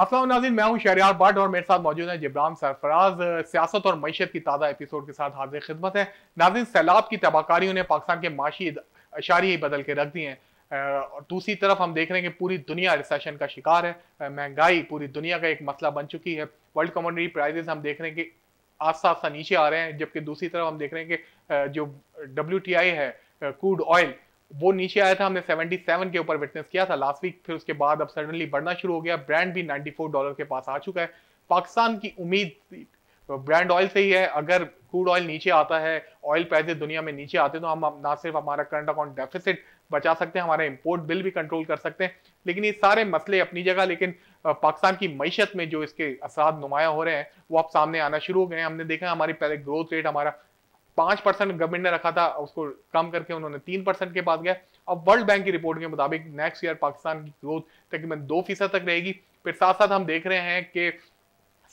असल नाजिन मैं हूँ शहरियार बट और मेरे साथ मौजूद हैं जिब्राम सरफराज सियासत और मीशत की ताज़ा एपिसोड के साथ हाजिर खिदमत है नाजिन सैलाब की तबाहकारी ने पाकिस्तान के माशी अशारे ही बदल के रख दिए हैं और दूसरी तरफ हम देख रहे हैं कि पूरी दुनिया रिसेशन का शिकार है महंगाई पूरी दुनिया का एक मसला बन चुकी है वर्ल्ड कमोडिटी प्राइजेस हम देख रहे हैं कि आस्ता आस्ता नीचे आ रहे हैं जबकि दूसरी तरफ हम देख रहे हैं कि जो डब्ल्यू है क्रूड ऑयल वो नीचे आया था हमने 77 के ऊपर विटनेस किया था लास्ट वीक फिर उसके बाद अब सडनली बढ़ना शुरू हो गया ब्रांड भी 94 डॉलर के पास आ चुका है पाकिस्तान की उम्मीद ब्रांड ऑयल से ही है अगर क्रूड ऑयल नीचे आता है ऑयल पैसे दुनिया में नीचे आते तो हम ना सिर्फ हमारा करंट अकाउंट डेफिसिट बचा सकते हैं हमारा इम्पोर्ट बिल भी कंट्रोल कर सकते हैं लेकिन ये सारे मसले अपनी जगह लेकिन पाकिस्तान की मीशत में जो इसके असरा नुमाया हो रहे हैं वो अब सामने आना शुरू हो गए हैं हमने देखा हमारी पहले ग्रोथ रेट हमारा पाँच परसेंट गवर्नमेंट ने रखा था उसको कम करके उन्होंने तीन परसेंट के बाद गया अब वर्ल्ड बैंक की रिपोर्ट के मुताबिक नेक्स्ट ईयर पाकिस्तान की ग्रोथ तकरीबन दो फीसद तक रहेगी फिर साथ साथ हम देख रहे हैं कि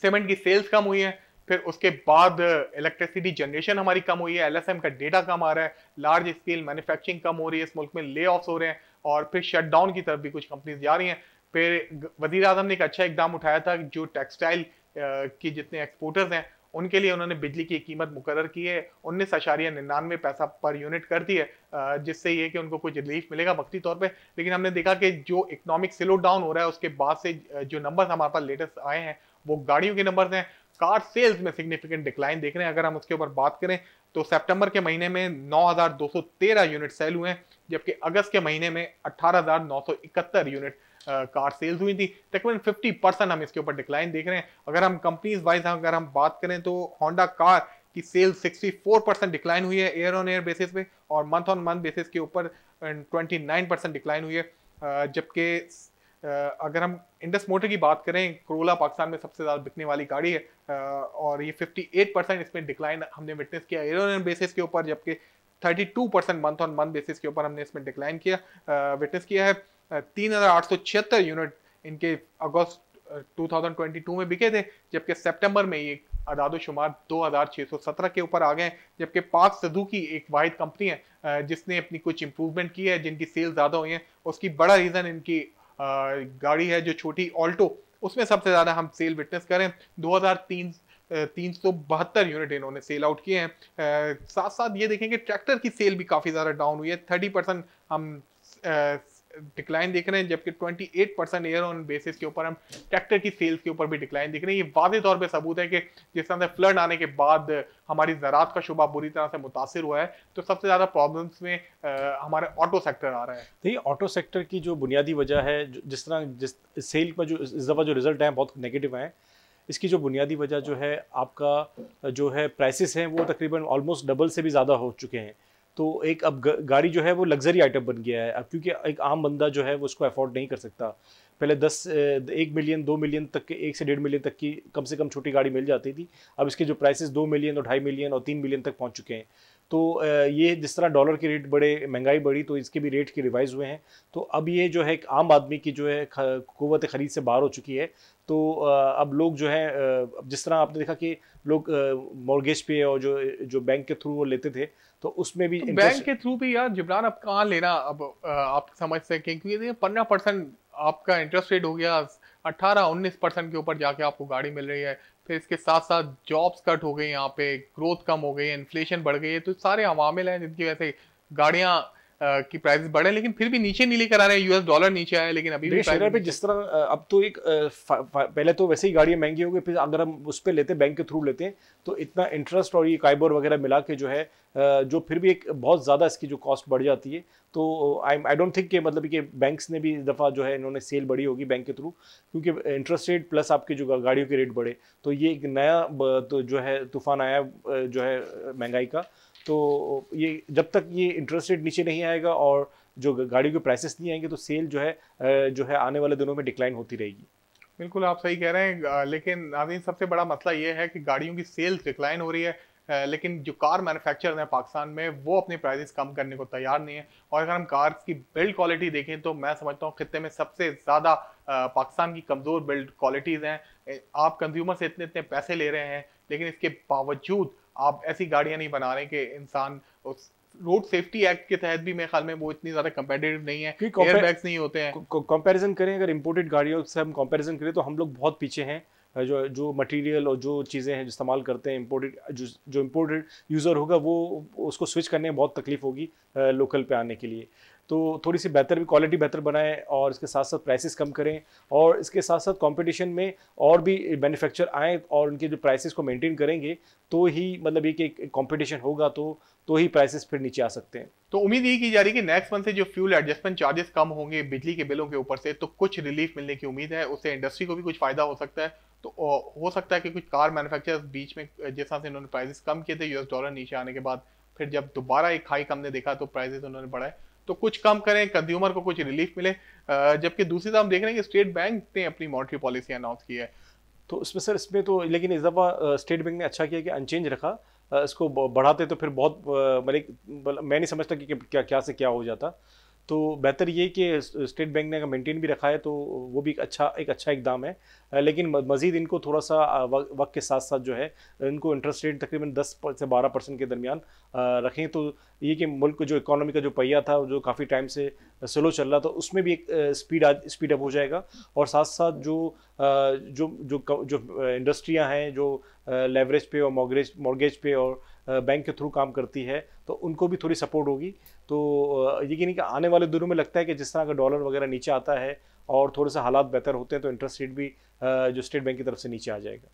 सीमेंट की सेल्स कम हुई है फिर उसके बाद इलेक्ट्रिसिटी जनरेशन हमारी कम हुई है एलएसएम का डेटा कम आ रहा है लार्ज स्केल मैन्युफैक्चरिंग कम हो रही है इस मुल्क में ले हो रहे हैं और फिर शटडाउन की तरफ भी कुछ कंपनीज जा रही हैं फिर वजीर अजम ने एक अच्छा इकदाम उठाया था जो टेक्सटाइल की जितने एक्सपोर्टर्स हैं उनके लिए उन्होंने बिजली की कीमत मुकर की है उन्नीस अशारिया निन्यानवे पैसा पर यूनिट कर दी है जिससे ये कि उनको कुछ रिलीफ मिलेगा वक्ती तौर पर लेकिन हमने देखा कि जो इकोनॉमिक स्लो डाउन हो रहा है उसके बाद से जो नंबर हमारे पास लेटेस्ट आए हैं वो गाड़ियों के नंबर हैं कार सेल्स में सिग्निफिकेंट डिक्लाइन देख रहे हैं अगर हम उसके ऊपर बात करें तो सेप्टेम्बर के महीने में नौ यूनिट सेल हुए हैं जबकि अगस्त के महीने में 18,971 यूनिट कार सेल्स हुई थी तकरीबन 50 परसेंट हम इसके ऊपर डिक्लाइन देख रहे हैं अगर हम कंपनीज वाइज अगर हम बात करें तो होंडा कार की सेल 64 परसेंट डिक्लाइन हुई है एयर ऑन एयर बेसिस पे और मंथ ऑन मंथ बेसिस के ऊपर 29 परसेंट डिक्लाइन हुई है जबकि अगर हम इंडस मोटर की बात करें करोला पाकिस्तान में सबसे ज़्यादा बिकने वाली गाड़ी है और ये 58 परसेंट इसमें डिक्लाइन हमने विटनेस किया एयर ऑन एयर बेसिस के ऊपर जबकि 32 percent month on month basis के ऊपर हमने इसमें डिक्लाइन किया विटनेस किया है तीन यूनिट इनके अगस्त 2022 में बिके थे जबकि सितंबर में ये अदादोशुमार 2617 के ऊपर आ गए जबकि पाक सदू की एक वाहिद कंपनी है जिसने अपनी कुछ इम्प्रूवमेंट की है जिनकी सेल ज़्यादा हुई है उसकी बड़ा रीज़न इनकी गाड़ी है जो छोटी ऑल्टो उसमें सबसे ज़्यादा हम सेल विटनेस करें दो तीन सौ बहत्तर यूनिट इन्होंने सेल आउट किए हैं साथ साथ ये देखें कि ट्रैक्टर की सेल भी काफ़ी ज़्यादा डाउन हुई है थर्टी परसेंट हम डिक्लाइन देख रहे हैं जबकि 28 परसेंट ईयर ऑन बेसिस के ऊपर हम ट्रैक्टर की सेल्स के ऊपर भी डिक्लाइन देख रहे हैं ये वाजे तौर पर सबूत है कि जिस तरह से फ्लड आने के बाद हमारी ज़रात का शुबा बुरी तरह से मुतासर हुआ है तो सबसे ज़्यादा प्रॉब्लम्स में हमारे ऑटो सेक्टर आ रहा है देखिए ऑटो सेक्टर की जो बुनियादी वजह है जिस तरह जिस सेल का जो इस दफ़ा जो रिजल्ट हैं बहुत नेगेटिव हैं इसकी जो बुनियादी वजह जो है आपका जो है प्राइसिस हैं वो तकरीबन ऑलमोस्ट डबल से भी ज़्यादा हो चुके हैं तो एक अब गाड़ी जो है वो लग्जरी आइटम बन गया है अब क्योंकि एक आम बंदा जो है वो उसको अफोर्ड नहीं कर सकता पहले दस एक मिलियन दो मिलियन तक के एक से डेढ़ मिलियन तक की कम से कम छोटी गाड़ी मिल जाती थी अब इसके जो प्राइसेस दो मिलियन और ढाई मिलियन और तीन मिलियन तक पहुंच चुके हैं तो ये जिस तरह डॉलर के रेट बड़े महंगाई बढ़ी तो इसके भी रेट के रिवाइज हुए हैं तो अब ये जो है एक आम आदमी की जो है कुत ख़रीद से बाहर हो चुकी है तो अब लोग जो है जिस तरह आपने देखा कि लोग मॉर्गेज पे और जो जो बैंक के थ्रू वो लेते थे तो उसमें भी तो बैंक के थ्रू भी यार जिब्रान अब कहाँ लेना अब आप समझ सकें क्योंकि पंद्रह परसेंट आपका इंटरेस्ट रेट हो गया 18 19 परसेंट के ऊपर जाके आपको गाड़ी मिल रही है फिर इसके साथ साथ जॉब्स कट हो गई यहाँ पे ग्रोथ कम हो गई है इन्फ्लेशन बढ़ गई है तो सारे अवामिल हैं जिनकी वजह से गाड़ियाँ की प्राइस बढ़े लेकिन फिर भी नीचे नहीं लेकर आ रहे हैं यूएस डॉलर नीचे आया लेकिन अभी भी शेयर पे जिस तरह अब तो एक पहले तो वैसे ही गाड़ियां महंगी हो गई फिर अगर हम उस पर लेते बैंक के थ्रू लेते हैं तो इतना इंटरेस्ट और ये काइबोर वगैरह मिला के जो है जो फिर भी एक बहुत ज़्यादा इसकी जो कॉस्ट बढ़ जाती है तो आई आई डोंट थिंक के मतलब कि बैंक्स ने भी इस दफ़ा जो है इन्होंने सेल बढ़ी होगी बैंक के थ्रू क्योंकि इंटरेस्ट रेट प्लस आपके जो गाड़ियों के रेट बढ़े तो ये एक नया तो जो है तूफान आया जो है महंगाई का तो ये जब तक ये इंटरेस्ट रेट नीचे नहीं आएगा और जो गाड़ियों के प्राइसेस नहीं आएंगे तो सेल जो है जो है आने वाले दिनों में डिक्लाइन होती रहेगी बिल्कुल आप सही कह रहे हैं लेकिन नाजीन सबसे बड़ा मसला ये है कि गाड़ियों की सेल्स डिक्लाइन हो रही है लेकिन जो कार मैन्युफैक्चर हैं पाकिस्तान में वो अपने प्राइसेस कम करने को तैयार नहीं है और अगर हम कार्स की बिल्ड क्वालिटी देखें तो मैं समझता हूँ खत्े में सबसे ज़्यादा पाकिस्तान की कमज़ोर बिल्ड क्वालिटीज़ हैं आप कंज्यूमर से इतने इतने पैसे ले रहे हैं लेकिन इसके बावजूद आप ऐसी गाड़ियां नहीं बना रहे कि इंसान उस रोड सेफ्टी एक्ट के तहत भी मेरे ख्याल में वो इतनी ज्यादा कंपेटेटिव नहीं है एयरबैग्स नहीं होते हैं कंपैरिजन करें अगर इंपोर्टेड गाड़ियों से हम कंपैरिजन करें तो हम लोग बहुत पीछे हैं जो जो मटेरियल और जो चीज़ें हैं जो इस्तेमाल करते हैं इम्पोर्टेड जो जो इम्पोर्टेड यूज़र होगा वो उसको स्विच करने में बहुत तकलीफ होगी लोकल पे आने के लिए तो थोड़ी सी बेहतर भी क्वालिटी बेहतर बनाएं और इसके साथ साथ प्राइसेस कम करें और इसके साथ साथ कंपटीशन में और भी मैन्युफैक्चर आए और उनके जो प्राइसेस को मेंटेन करेंगे तो ही मतलब एक कंपटीशन होगा तो तो ही प्राइसेस फिर नीचे आ सकते हैं तो उम्मीद यही की जा रही है कि नेक्स्ट मंथ से जो फ्यूल एडजस्टमेंट चार्जेस कम होंगे बिजली के बिलों के ऊपर से तो कुछ रिलीफ मिलने की उम्मीद है उससे इंडस्ट्री को भी कुछ फायदा हो सकता है तो हो सकता है कि कुछ कार मैन्युफैक्चरर्स बीच में जिस तरह से इन्होंने प्राइसेस कम किए थे यूएस डॉलर नीचे आने के बाद फिर जब दोबारा एक हाई कम ने देखा तो प्राइसेस उन्होंने बढ़ाए तो कुछ कम करें कंज्यूमर को कुछ रिलीफ मिले जबकि दूसरी तरफ तो हम देख रहे हैं कि स्टेट बैंक ने अपनी मॉनिटरी पॉलिसी अनाउंस की है तो इसमें सर इसमें तो लेकिन इस दफ़ा स्टेट बैंक ने अच्छा किया कि अनचेंज रखा इसको बढ़ाते तो फिर बहुत मतलब मैं नहीं समझता कि क्या क्या से क्या हो जाता तो बेहतर ये कि स्टेट बैंक ने अगर मेंटेन भी रखा है तो वो भी एक अच्छा एक अच्छा इकदाम है लेकिन मजीद इनको थोड़ा सा वक्त के साथ साथ जो है इनको इंटरेस्ट रेट तकरीबन 10 से 12 परसेंट के दरमियान रखें तो ये कि मुल्क जो इकोनॉमी का जो पहिया था जो काफ़ी टाइम से स्लो चल रहा था उसमें भी एक स्पीड आज स्पीड अप हो जाएगा और साथ साथ जो जो जो जो इंडस्ट्रियाँ हैं जो लेवरेज पे और मॉर्गेज मॉर्गेज पे और बैंक के थ्रू काम करती है तो उनको भी थोड़ी सपोर्ट होगी तो यकीन कि आने वाले दिनों में लगता है कि जिस तरह का डॉलर वगैरह नीचे आता है और थोड़े से हालात बेहतर होते हैं तो इंटरेस्ट रेट भी जो स्टेट बैंक की तरफ से नीचे आ जाएगा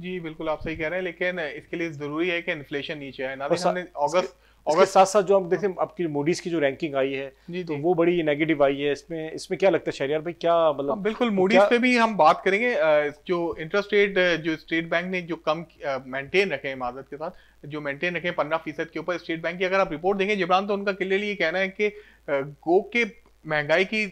जी बिल्कुल आप सही कह रहे हैं लेकिन इसके लिए जरूरी है कि इन्फ्लेशन नीचे आए ना हमने अगस्त अगस्त साथ साथ जो हम देखते हैं आपकी मूडीज की जो रैंकिंग आई है जी, तो जी. वो बड़ी नेगेटिव आई है इसमें इसमें क्या लगता है शहरियार भाई क्या मतलब हाँ, बिल्कुल मूडीज तो पे भी हम बात करेंगे जो इंटरेस्ट रेट जो स्टेट बैंक ने जो कम मेंटेन रखे हैं इमारत के साथ जो मेंटेन रखें पंद्रह फीसद के ऊपर स्टेट बैंक की अगर आप रिपोर्ट देखें जिब्रान तो उनका क्लियरली ये कहना है कि गो के महंगाई की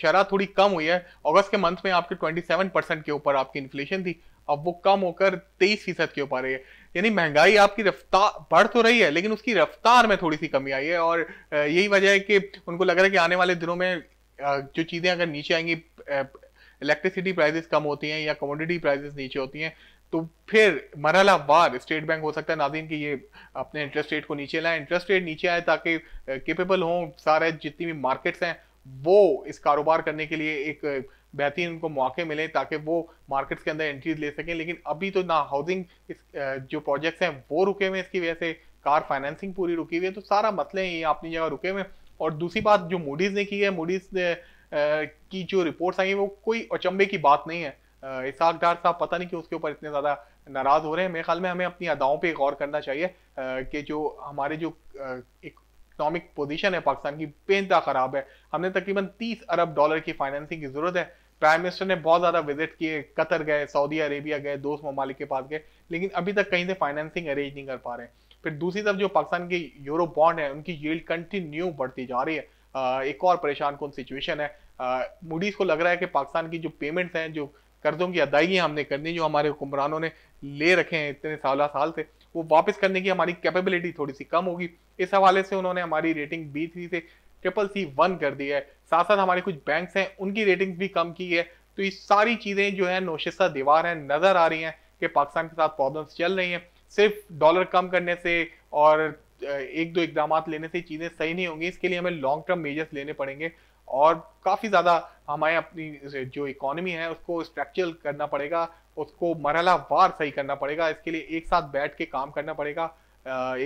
शरह थोड़ी कम हुई है अगस्त के मंथ में आपके 27 परसेंट के ऊपर आपकी इन्फ्लेशन थी अब वो कम होकर 23 फीसद के ऊपर आई है यानी महंगाई आपकी रफ्तार बढ़ तो रही है लेकिन उसकी रफ्तार में थोड़ी सी कमी आई है और यही वजह है कि उनको लग रहा है कि आने वाले दिनों में जो चीज़ें अगर नीचे आएंगी इलेक्ट्रिसिटी प्राइजेस कम होती हैं या कमोडिटी प्राइजेस नीचे होती हैं तो फिर मरहला बार स्टेट बैंक हो सकता है नाजीन की ये अपने इंटरेस्ट रेट को नीचे लाए इंटरेस्ट रेट नीचे आए ताकि केपेबल हों सारे जितनी भी मार्केट्स हैं वो इस कारोबार करने के लिए एक बेहतरीन उनको मौके मिले ताकि वो मार्केट्स के अंदर एंट्रीज ले सकें लेकिन अभी तो ना हाउसिंग जो प्रोजेक्ट्स हैं वो रुके हुए हैं इसकी वजह से कार फाइनेंसिंग पूरी रुकी हुई है तो सारा मसले ये अपनी जगह रुके हुए हैं और दूसरी बात जो मूडीज़ ने की है मूडीज़ की जो रिपोर्ट्स आई हैं वो कोई अचंबे की बात नहीं है इसाक डार साहब पता नहीं कि उसके ऊपर इतने ज़्यादा नाराज़ हो रहे हैं मेरे ख्याल में हमें अपनी अदाओं पे गौर करना चाहिए कि जो हमारे जो इकोनॉमिक पोजीशन है पाकिस्तान की बेनता ख़राब है हमने तकरीबन 30 अरब डॉलर की फाइनेंसिंग की ज़रूरत है प्राइम मिनिस्टर ने बहुत ज़्यादा विजिट किए कतर गए सऊदी अरेबिया गए दोस्त ममालिक के पास गए लेकिन अभी तक कहीं से फाइनेंसिंग अरेंज नहीं कर पा रहे फिर दूसरी तरफ जो पाकिस्तान के यूरो बॉन्ड है उनकी यील्ड कंटिन्यू बढ़ती जा रही है एक और परेशान कौन सिचुएशन है मूडीज को लग रहा है कि पाकिस्तान की जो पेमेंट्स हैं जो कर्जों की अदायगी हमने करनी जो हमारे हुक्मरानों ने ले रखे हैं इतने साल साल से वो वापस करने की हमारी कैपेबिलिटी थोड़ी सी कम होगी इस हवाले से उन्होंने हमारी रेटिंग बी थ्री से ट्रिपल सी वन कर दी है साथ साथ हमारे कुछ बैंक्स हैं उनकी रेटिंग्स भी कम की है तो ये सारी चीज़ें जो है नोशिस्ता दीवार है नज़र आ रही हैं कि पाकिस्तान के साथ प्रॉब्लम्स चल रही हैं सिर्फ डॉलर कम करने से और एक दो इकदाम लेने से चीज़ें सही नहीं होंगी इसके लिए हमें लॉन्ग टर्म मेजर्स लेने पड़ेंगे और काफ़ी ज़्यादा हमें अपनी जो इकोनॉमी है उसको स्ट्रक्चर करना पड़ेगा उसको मरला वार सही करना पड़ेगा इसके लिए एक साथ बैठ के काम करना पड़ेगा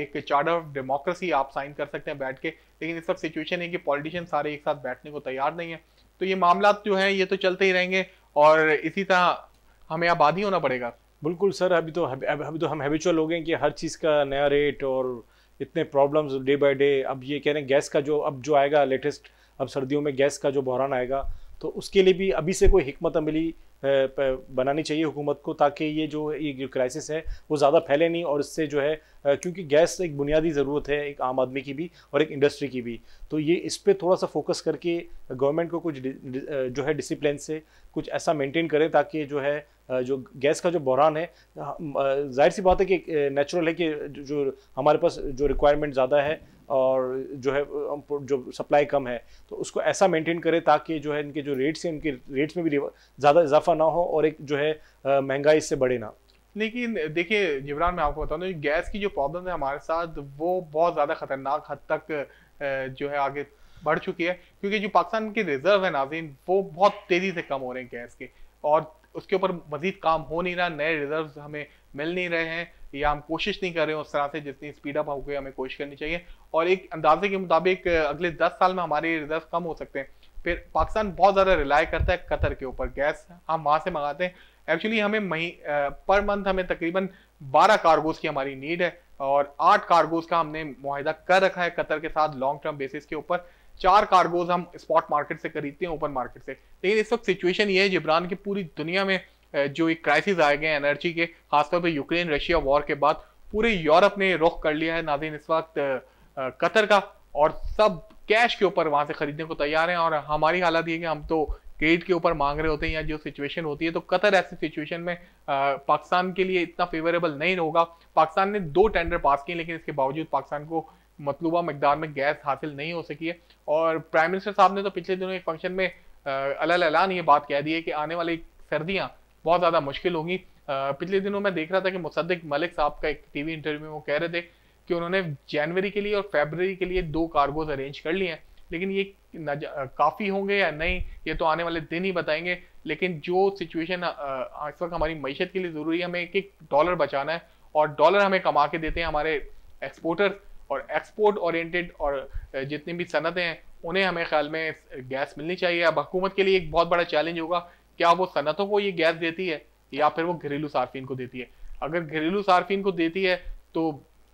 एक चार्टर ऑफ डेमोक्रेसी आप साइन कर सकते हैं बैठ के लेकिन इस सब सिचुएशन है कि पॉलिटिशियन सारे एक साथ बैठने को तैयार नहीं है तो ये मामला जो है ये तो चलते ही रहेंगे और इसी तरह हमें आबादी होना पड़ेगा बिल्कुल सर अभी तो अभी, अभी तो हम हैबिचुअल हो गए कि हर चीज़ का नया रेट और इतने प्रॉब्लम्स डे बाय डे अब ये कह रहे हैं गैस का जो अब जो आएगा लेटेस्ट अब सर्दियों में गैस का जो बहरान आएगा तो उसके लिए भी अभी से कोई हमत अमली बनानी चाहिए हुकूमत को ताकि ये जो ये क्राइसिस है वो ज़्यादा फैले नहीं और इससे जो है क्योंकि गैस एक बुनियादी ज़रूरत है एक आम आदमी की भी और एक इंडस्ट्री की भी तो ये इस पर थोड़ा सा फोकस करके गवर्नमेंट को कुछ जो है डिसिप्लिन से कुछ ऐसा मेंटेन करें ताकि जो है जो गैस का जो बहरान है जाहिर सी बात है कि नेचुरल है कि जो हमारे पास जो रिक्वायरमेंट ज़्यादा है और जो है जो सप्लाई कम है तो उसको ऐसा मेंटेन करें ताकि जो है इनके जो रेट्स हैं इनके रेट्स में भी ज़्यादा इजाफा ना हो और एक जो है महंगाई इससे बढ़े ना लेकिन देखिए जिबरान मैं आपको बताऊँ गैस की जो प्रॉब्लम है हमारे साथ वो बहुत ज़्यादा ख़तरनाक हद तक जो है आगे बढ़ चुकी है क्योंकि जो पाकिस्तान के रिजर्व है नाजीन वो बहुत तेज़ी से कम हो रहे हैं गैस के और उसके ऊपर मजीद काम हो नहीं रहा नए रिजर्व हमें मिल नहीं रहे हैं या हम कोशिश नहीं कर रहे हैं उस तरह से जितनी स्पीड अप होकर हमें कोशिश करनी चाहिए और एक अंदाजे के मुताबिक अगले दस साल में हमारे रिजर्व कम हो सकते हैं फिर पाकिस्तान बहुत ज़्यादा रिलाई करता है कतर के ऊपर गैस हम वहाँ से मंगाते हैं एक्चुअली हमें मही पर मंथ हमें तकरीबन 12 कार्गोज की हमारी नीड है और 8 कार्गोज का हमने माहिदा कर रखा है कतर के साथ लॉन्ग टर्म बेसिस के ऊपर चार कार्गोज हम स्पॉट मार्केट से खरीदते हैं ओपन मार्केट से लेकिन इस वक्त सिचुएशन ये है जिब्रान की पूरी दुनिया में जो एक क्राइसिस आए गए एनर्जी के खासतौर पर यूक्रेन रशिया वॉर के बाद पूरे यूरोप ने रुख कर लिया है नाजिन इस वक्त कतर का और सब कैश के ऊपर वहां से खरीदने को तैयार हैं और हमारी हालत ये कि हम तो क्रेडिट के ऊपर मांग रहे होते हैं या जो सिचुएशन होती है तो कतर ऐसी सिचुएशन में पाकिस्तान के लिए इतना फेवरेबल नहीं होगा पाकिस्तान ने दो टेंडर पास किए लेकिन इसके बावजूद पाकिस्तान को मतलूबा मकदार में गैस हासिल नहीं हो सकी है और प्राइम मिनिस्टर साहब ने तो पिछले दिनों एक फंक्शन में ऐलान ये बात कह दी है कि आने वाली सर्दियाँ बहुत ज़्यादा मुश्किल होगी पिछले दिनों मैं देख रहा था कि मुसद्दिक मलिक साहब का एक टीवी इंटरव्यू में वो कह रहे थे कि उन्होंने जनवरी के लिए और फेबररी के लिए दो कार्गोज अरेंज कर लिए हैं लेकिन ये काफ़ी होंगे या नहीं ये तो आने वाले दिन ही बताएंगे लेकिन जो सिचुएशन इस वक्त हमारी मीशत के लिए ज़रूरी है हमें एक एक डॉलर बचाना है और डॉलर हमें कमा के देते हैं हमारे एक्सपोर्टर और एक्सपोर्ट ओरिएंटेड और जितनी भी सनतें हैं उन्हें हमें ख्याल में गैस मिलनी चाहिए अब हुकूमत के लिए एक बहुत बड़ा चैलेंज होगा क्या वो सनतों को ये गैस देती है या फिर वो घरेलू सार्फिन को देती है अगर घरेलू सार्फिन को देती है तो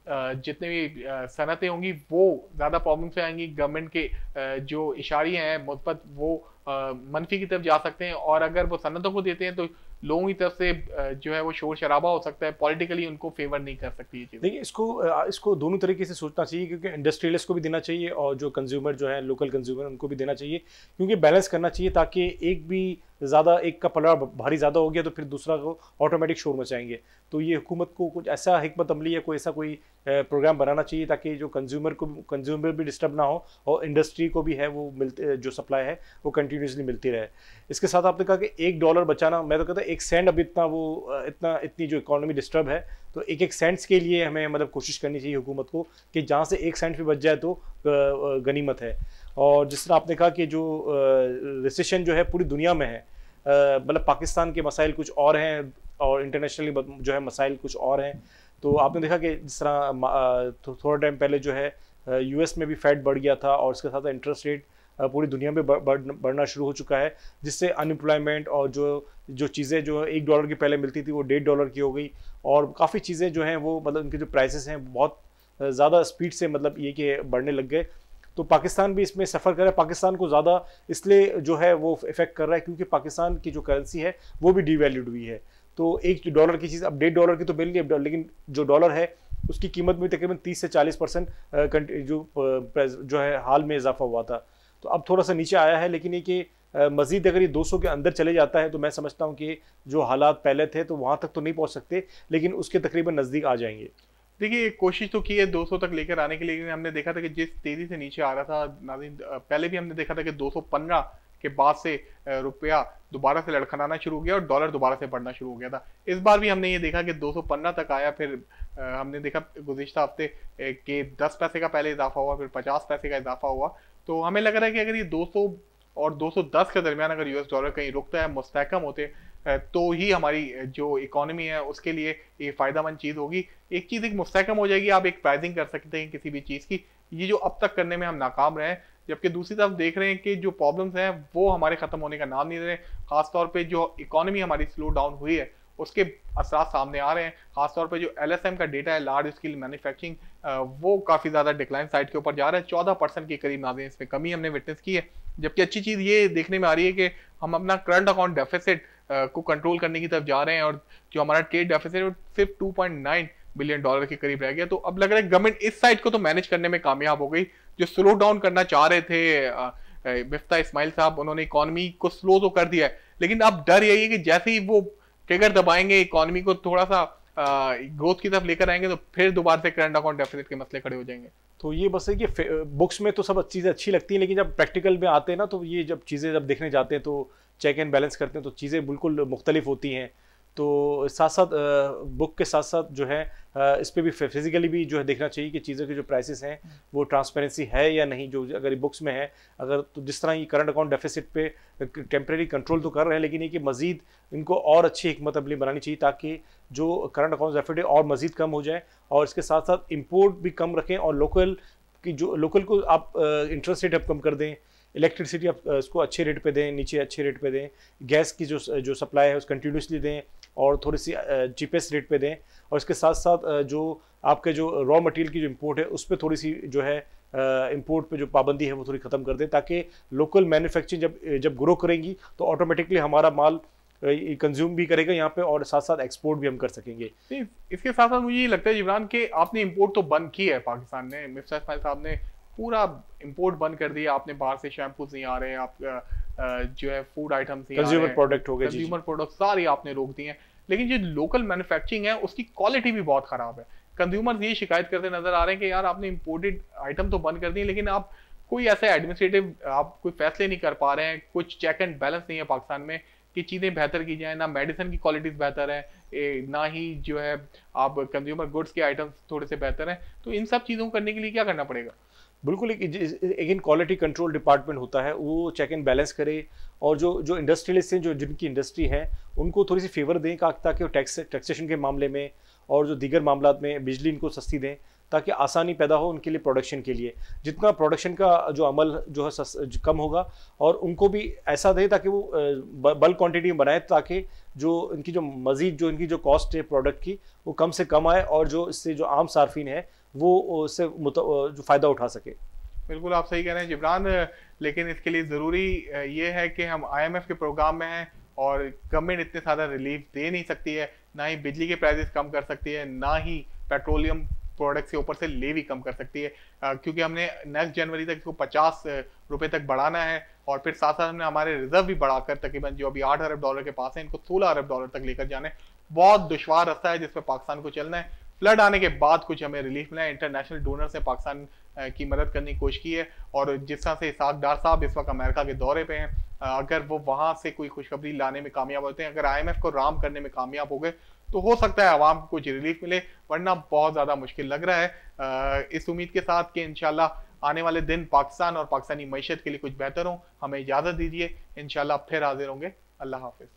जितने भी सनतें होंगी वो ज़्यादा प्रॉब्लम्स में आएंगी गवर्नमेंट के जो इशारे हैं मुस्बत वो मनफी की तरफ जा सकते हैं और अगर वो सनतों को देते हैं तो लोगों की तरफ से जो है वो शोर शराबा हो सकता है पॉलिटिकली उनको फेवर नहीं कर सकती ये चीज़ देखिए इसको इसको दोनों तरीके से सोचना चाहिए क्योंकि इंडस्ट्रियलिस्ट को भी देना चाहिए और जो कंज्यूमर जो है लोकल कंज्यूमर उनको भी देना चाहिए क्योंकि बैलेंस करना चाहिए ताकि एक भी ज़्यादा एक का पलड़ा भारी ज़्यादा हो गया तो फिर दूसरा को ऑटोमेटिक शोर मचाएंगे तो ये हुकूमत को कुछ ऐसा हमत अमली या कोई ऐसा कोई प्रोग्राम बनाना चाहिए ताकि जो कंज्यूमर को कंज्यूमर भी डिस्टर्ब ना हो और इंडस्ट्री को भी है वो मिलते जो सप्लाई है वो कंटिन्यूसली मिलती रहे इसके साथ आपने कहा कि एक डॉलर बचाना मैं तो कहता एक सेंट अब इतना वो इतना इतनी जो इकोनॉमी डिस्टर्ब है तो एक एक सेंट्स के लिए हमें मतलब कोशिश करनी चाहिए हुकूमत को कि जहाँ से एक सेंट भी बच जाए तो गनीमत है और जिस तरह आपने कहा कि जो रिसेशन जो है पूरी दुनिया में है मतलब पाकिस्तान के मसाइल कुछ और हैं और इंटरनेशनली जो है मसाइल कुछ और हैं तो आपने देखा कि जिस तरह थो, थोड़ा टाइम पहले जो है यूएस में भी फैट बढ़ गया था और उसके साथ इंटरेस्ट रेट पूरी दुनिया में बढ़ना शुरू हो चुका है जिससे अनएम्प्लॉयमेंट और जो जो चीज़ें जो एक डॉलर की पहले मिलती थी वो डेढ़ डॉलर की हो गई और काफ़ी चीज़ें जो हैं वो मतलब उनके जो प्राइसेस हैं बहुत ज़्यादा स्पीड से मतलब ये कि बढ़ने लग गए तो पाकिस्तान भी इसमें सफ़र कर रहा है पाकिस्तान को ज़्यादा इसलिए जो है वो इफेक्ट कर रहा है क्योंकि पाकिस्तान की जो करेंसी है वो भी डिवैल्यूड हुई है तो एक डॉलर की चीज़ अब डेढ़ डॉलर की तो मिल रही है लेकिन जो डॉलर है उसकी कीमत में तकरीबन तीस से चालीस परसेंट जो जो है हाल में इजाफा हुआ था तो अब थोड़ा सा नीचे आया है लेकिन ये कि मज़ीद अगर ये 200 के अंदर चले जाता है तो मैं समझता हूँ कि जो हालात पहले थे तो वहाँ तक तो नहीं पहुँच सकते लेकिन उसके तकरीबन नज़दीक आ जाएंगे देखिए कोशिश तो की है 200 तक लेकर आने के लिए हमने देखा था कि जिस तेजी से नीचे आ रहा था नाजिन पहले भी हमने देखा था कि 215 के बाद से रुपया दोबारा से लड़खड़ाना शुरू हो गया और डॉलर दोबारा से बढ़ना शुरू हो गया था इस बार भी हमने ये देखा कि दो तक आया फिर हमने देखा गुजशत हफ्ते के दस पैसे का पहले इजाफा हुआ फिर पचास पैसे का इजाफा हुआ तो हमें लग रहा है कि अगर ये 200 और 210 के दरमियान अगर यूएस डॉलर कहीं रुकता है मुस्तकम होते तो ही हमारी जो इकोनॉमी है उसके लिए ये फ़ायदा चीज़ होगी एक चीज़ एक मुस्तकम हो जाएगी आप एक प्राइजिंग कर सकते हैं किसी भी चीज़ की ये जो अब तक करने में हम नाकाम रहे हैं जबकि दूसरी तरफ देख रहे हैं कि जो प्रॉब्लम्स हैं वो हमारे ख़त्म होने का नाम नहीं ले रहे खासतौर पर जो इकॉनमी हमारी स्लो डाउन हुई है उसके असरा सामने आ रहे हैं खासतौर पर जो एल का डेटा है लार्ज स्केल मैन्युफैक्चरिंग वो काफ़ी ज़्यादा डिक्लाइन साइड के ऊपर जा रहा है चौदह परसेंट के करीब नाजन इसमें कमी हमने विटनेस की है जबकि अच्छी चीज़ ये देखने में आ रही है कि हम अपना करंट अकाउंट डेफिसिट को कंट्रोल करने की तरफ जा रहे हैं और जो हमारा ट्रेड डेफिसिट है सिर्फ 2.9 बिलियन डॉलर के करीब रह गया तो अब लग रहा है गवर्नमेंट इस साइड को तो मैनेज करने में कामयाब हो गई जो स्लो डाउन करना चाह रहे थे मिफ्ता इस्माइल साहब उन्होंने इकॉनमी को स्लो तो कर दिया है लेकिन अब डर यही है कि जैसे ही वो ट्रिगर दबाएंगे इकॉनमी को थोड़ा सा ग्रोथ की तरफ लेकर आएंगे तो फिर दोबारा से करंट अकाउंट डेफिसिट के मसले खड़े हो जाएंगे तो ये बस है कि बुक्स में तो सब चीज़ें अच्छी लगती हैं लेकिन जब प्रैक्टिकल में आते हैं ना तो ये जब चीज़ें जब देखने जाते हैं तो चेक एंड बैलेंस करते हैं तो चीज़ें बिल्कुल मुख्तलिफ होती हैं तो साथ साथ बुक के साथ साथ जो है इस पर भी फिजिकली भी जो है देखना चाहिए कि चीज़ों के जो प्राइसेस हैं वो ट्रांसपेरेंसी है या नहीं जो अगर बुक्स में है अगर तो जिस तरह ये करंट अकाउंट डेफिसिट पे टेम्प्रेरी कंट्रोल तो कर रहे हैं लेकिन ये कि मजीद इनको और अच्छी हमत अमली बनानी चाहिए ताकि जो करंट अकाउंट डेफिट है और मजीद कम हो जाए और इसके साथ साथ इम्पोर्ट भी कम रखें और लोकल की जो लोकल को आप इंटरेस्ट रेट आप कम कर दें इलेक्ट्रिसिटी आप इसको अच्छे रेट पे दें नीचे अच्छे रेट पे दें गैस की जो जो सप्लाई है उस कंटिन्यूसली दें और थोड़ी सी चीपेस्ट रेट पे दें और इसके साथ साथ जो आपके जो रॉ मटेरियल की जो इम्पोर्ट है उस पर थोड़ी सी जो है इम्पोर्ट पे जो पाबंदी है वो थोड़ी ख़त्म कर दें ताकि लोकल मैन्युफैक्चरिंग जब जब ग्रो करेंगी तो ऑटोमेटिकली हमारा माल कंज्यूम भी करेगा यहाँ पे और साथ साथ एक्सपोर्ट भी हम कर सकेंगे इसके साथ साथ मुझे ये लगता है इमरान कि आपने इम्पोर्ट तो बंद की है पाकिस्तान ने मिफ्ता इसमाइल साहब ने पूरा इम्पोर्ट बंद कर दिया आपने बाहर से शैम्पूज नहीं आ रहे हैं आप जो है फूड आइटम्स कंज्यूमर प्रोडक्ट हो गए कंज्यूमर प्रोडक्ट सारे आपने रोक दिए हैं लेकिन जो लोकल मैन्युफैक्चरिंग है उसकी क्वालिटी भी बहुत खराब है कंज्यूमर ये शिकायत करते नजर आ रहे हैं कि यार आपने इम्पोर्टेड आइटम तो बंद कर दिए लेकिन आप कोई ऐसा एडमिनिस्ट्रेटिव आप कोई फैसले नहीं कर पा रहे हैं कुछ चेक एंड बैलेंस नहीं है पाकिस्तान में कि चीज़ें बेहतर की जाए ना मेडिसिन की क्वालिटीज़ बेहतर है ना ही जो है आप कंज्यूमर गुड्स के आइटम्स थोड़े से बेहतर हैं तो इन सब चीज़ों को करने के लिए क्या करना पड़ेगा बिल्कुल एक इन क्वालिटी कंट्रोल डिपार्टमेंट होता है वो चेक एंड बैलेंस करे और जो जो इंडस्ट्रियलिस्ट हैं जो जिनकी इंडस्ट्री है उनको थोड़ी सी फेवर दें ताकि वो टैक्स टैक्सेशन के मामले में और जो दीगर मामला में बिजली इनको सस्ती दें ताकि आसानी पैदा हो उनके लिए प्रोडक्शन के लिए जितना प्रोडक्शन का जो अमल जो है सस, जो कम होगा और उनको भी ऐसा दें ताकि वो बल्क क्वांटिटी में बनाए ताकि जो इनकी जो मज़ीद जो इनकी जो कॉस्ट है प्रोडक्ट की वो कम से कम आए और जो इससे जो आम सार्फिन है वो उससे जो फ़ायदा उठा सके बिल्कुल आप सही कह रहे हैं जिब्रान लेकिन इसके लिए ज़रूरी ये है कि हम आईएमएफ के प्रोग्राम में हैं और गवर्नमेंट इतने ज़्यादा रिलीफ दे नहीं सकती है ना ही बिजली के प्राइजेस कम कर सकती है ना ही पेट्रोलियम प्रोडक्ट्स के ऊपर से लेवी कम कर सकती है आ, क्योंकि हमने नेक्स्ट जनवरी तक इसको पचास रुपये तक बढ़ाना है और फिर साथ साथ हमने हमारे रिजर्व भी बढ़ाकर तकरीबन जो अभी आठ अरब डॉलर के पास है इनको सोलह अरब डॉलर तक लेकर जाना है बहुत दुशवार रास्ता है जिस पर पाकिस्तान को चलना है फ्लड आने के बाद कुछ हमें रिलीफ मिला है इंटरनेशनल डोनर्स ने पाकिस्तान की मदद करने की कोशिश की है और जिस तरह से इसाक डार साहब इस वक्त अमेरिका के दौरे पे हैं अगर वो वहाँ से कोई खुशखबरी लाने में कामयाब होते हैं अगर आईएमएफ को राम करने में कामयाब हो गए तो हो सकता है आवाम को कुछ रिलीफ मिले वरना बहुत ज़्यादा मुश्किल लग रहा है इस उम्मीद के साथ कि इन आने वाले दिन पाकिस्तान और पाकिस्तानी मीशत के लिए कुछ बेहतर हो हमें इजाज़त दीजिए इन फिर हाजिर होंगे अल्लाह हाफिज़